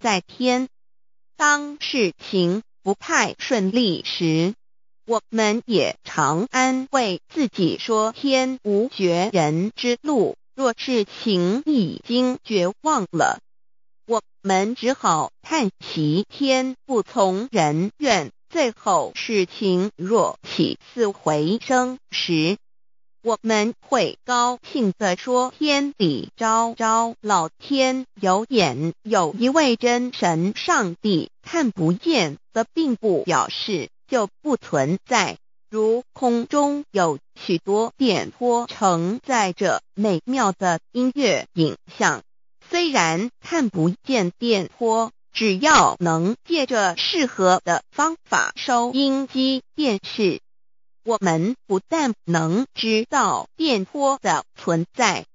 在天，当事情不太顺利时，我们也常安慰自己说天无绝人之路。若是情已经绝望了，我们只好叹息天不从人愿。最后，事情若起死回生时，我们会高兴地说：“天地昭昭，老天有眼。”有一位真神，上帝看不见的，并不表示就不存在。如空中有许多电波，承载着美妙的音乐影像，虽然看不见电波，只要能借着适合的方法，收音机、电视。我们不但能知道电波的存在，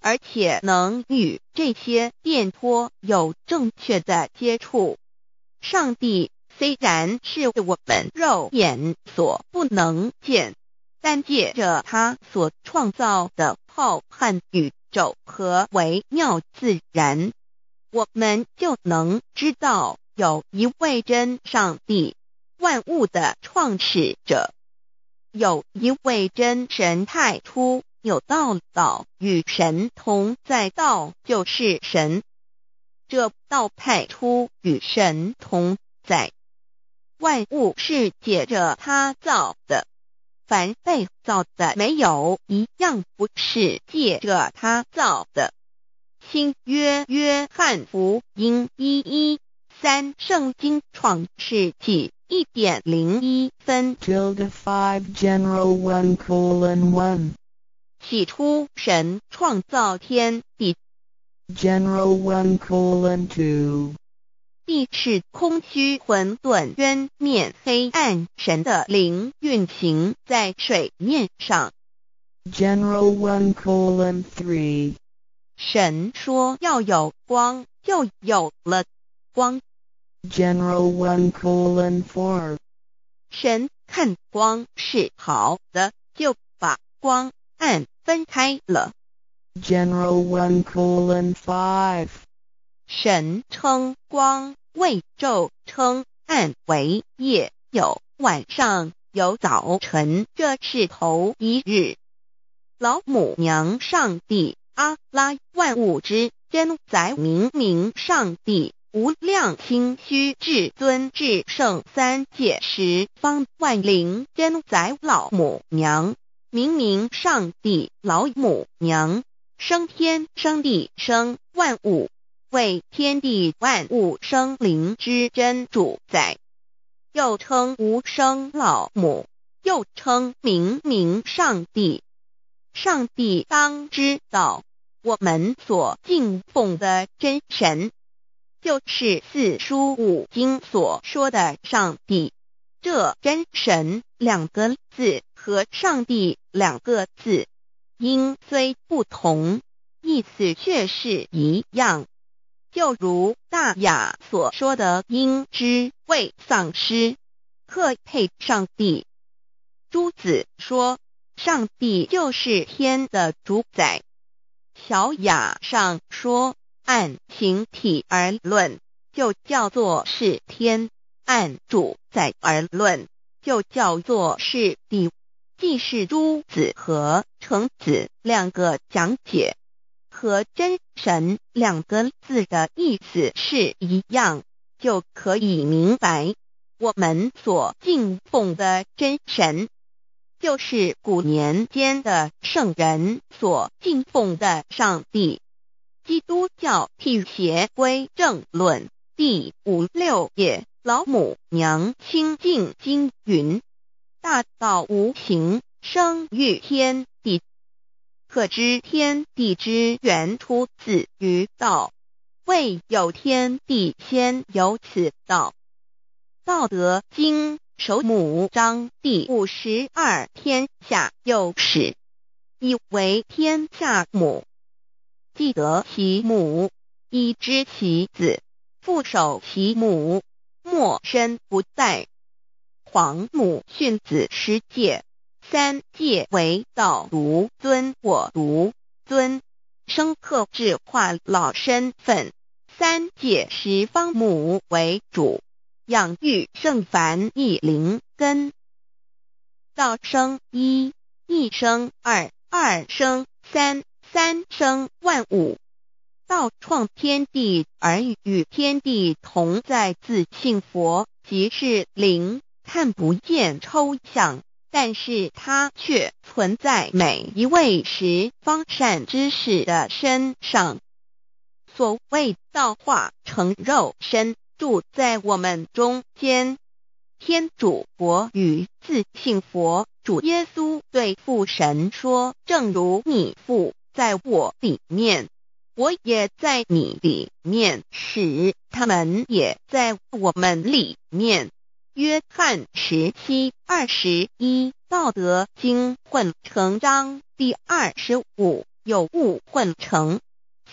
而且能与这些电波有正确的接触。上帝虽然是我们肉眼所不能见，但借着他所创造的浩瀚宇宙和微妙自然，我们就能知道有一位真上帝，万物的创始者。有一位真神太初，有道道与神同在，道就是神。这道派出与神同在，万物是借着他造的。凡被造的没有一样不是借着他造的。新约约翰福音一一三圣经创世纪。一点零一分。Tilde five general one colon one。起初神创造天地。General one colon two。地是空虚混沌渊面黑暗，神的灵运行在水面上。General one colon three。神说要有光，就有了光。General One colon Four，神看光是好的，就把光暗分开了。General One colon Five，神称光为昼，称暗为夜，有晚上，有早晨，这是头一日。老母娘上帝阿拉，万物之真宰明明上帝。无量清虚至尊至圣三界十方万灵真宰老母娘，明明上帝老母娘，生天生地生万物，为天地万物生灵之真主宰，又称无声老母，又称明明上帝。上帝当知道，我们所敬奉的真神。就是四书五经所说的上帝，这真神两个字和上帝两个字，音虽不同，意思却是一样。就如《大雅》所说的“因之谓丧失”，克配上帝。诸子说，上帝就是天的主宰。《小雅》上说。按形体而论，就叫做是天；按主宰而论，就叫做是地。既是诸子和成子两个讲解和真神两个字的意思是一样，就可以明白我们所敬奉的真神，就是古年间的圣人所敬奉的上帝。基督教辟邪归正论第五六页，老母娘清净经云：大道无形，生育天地。可知天地之源出自于道，未有天地，先有此道。道德经首母章第五十二天下有始，以为天下母。记得其母，以知其子；父守其母，莫身不在。皇母训子十戒：三戒为道，独尊我独尊；生克制化，老身份。三戒十方母为主，养育圣凡一灵根。道生一，一生二，二生三。三生万物，道创天地而与天地同在。自信佛即是灵，看不见抽象，但是它却存在每一位十方善知识的身上。所谓造化成肉身，住在我们中间。天主佛与自信佛主耶稣对父神说：“正如你父。”在我里面，我也在你里面，使他们也在我们里面。约翰十七二十一，《道德经》混成章第二十五，有物混成，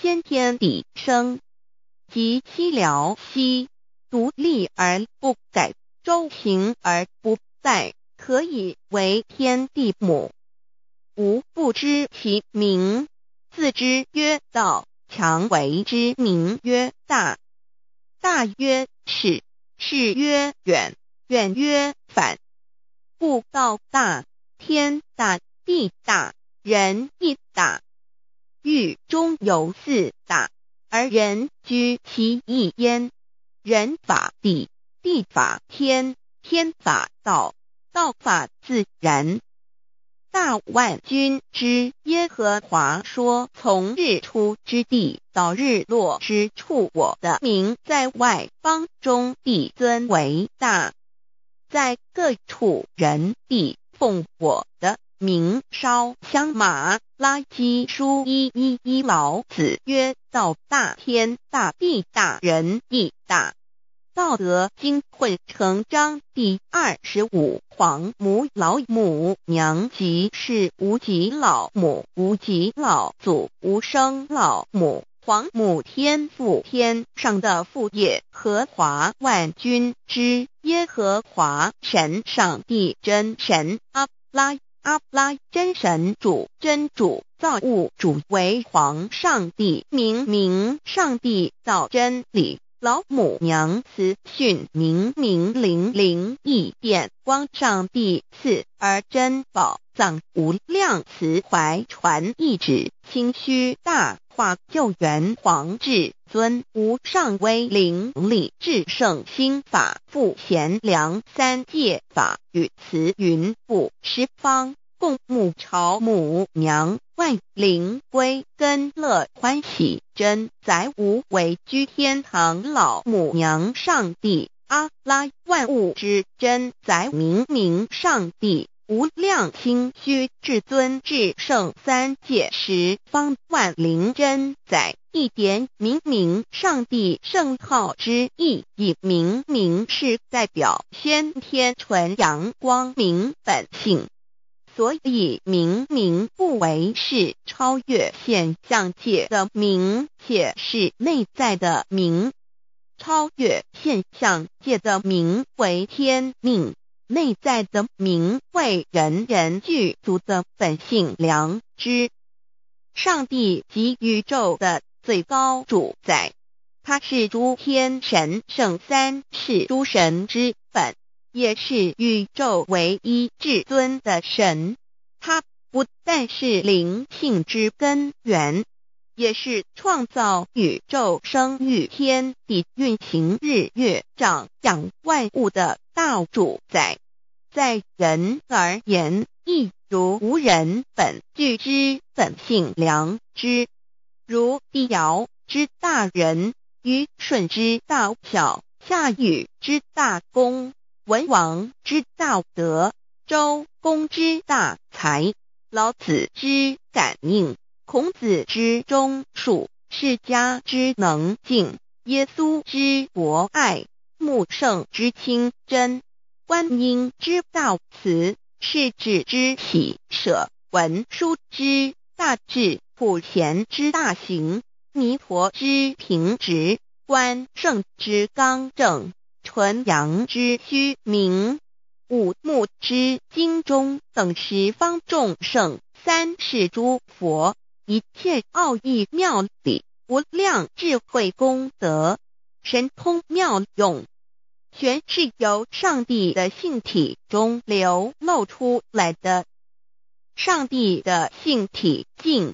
先天已生，即其辽兮，独立而不改，周行而不殆，可以为天地母。吾不知其名。字之曰道，强为之名曰大，大曰是，是曰远，远曰反。故道大，天大，地大，人亦大。狱中有四大，而人居其一焉。人法地，地法天，天法道，道法自然。大万军之耶和华说：“从日出之地到日落之处，我的名在外邦中必尊为大，在各处人必奉我的名烧香、马、拉书一衣、衣、毛，子。”曰：“道大天、大地、大人，亦大。”道德经混成章第二十五：黄母老母娘，即是无极老母，无极老祖，无生老母，黄母天父，天上的父也。何华万君之耶和华神，上帝真神阿拉阿拉真神主真主造物主为皇，上帝明明上帝造真理。老母娘慈训，明明灵灵一变，光上帝赐而珍宝藏无量慈怀，传一旨清虚大化，救援皇至尊无上威灵，力至圣心法，复贤良三界法与慈云布十方共沐朝母娘万灵归根乐欢喜。真宰无为居天堂，老母娘，上帝，阿拉，万物之真宰，明明上帝，无量清虚，至尊至圣，三界十方万灵真宰，一点明明上帝圣号之意，以明明是代表先天纯阳光明本性。所以，明明不为是超越现象界的明，且是内在的明。超越现象界的明为天命，内在的明为人人具足的本性良知。上帝及宇宙的最高主宰，他是诸天神圣三是诸神之。也是宇宙唯一至尊的神，他不但是灵性之根源，也是创造宇宙、生育天地、运行日月、长养万物的大主宰。在人而言，亦如无人本具之本性良知，如帝尧之大人，禹舜之大小，夏禹之大功。文王之道德，周公之大才，老子之感命，孔子之忠恕，释迦之能敬，耶稣之博爱，穆圣之清真，观音之道慈，是指之喜舍，文殊之大智，普贤之大行，弥陀之平直，观圣之刚正。纯阳之虚名，五目之精中等十方众圣，三是诸佛，一切奥义妙理，无量智慧功德，神通妙用，全是由上帝的性体中流露出来的。上帝的性体净。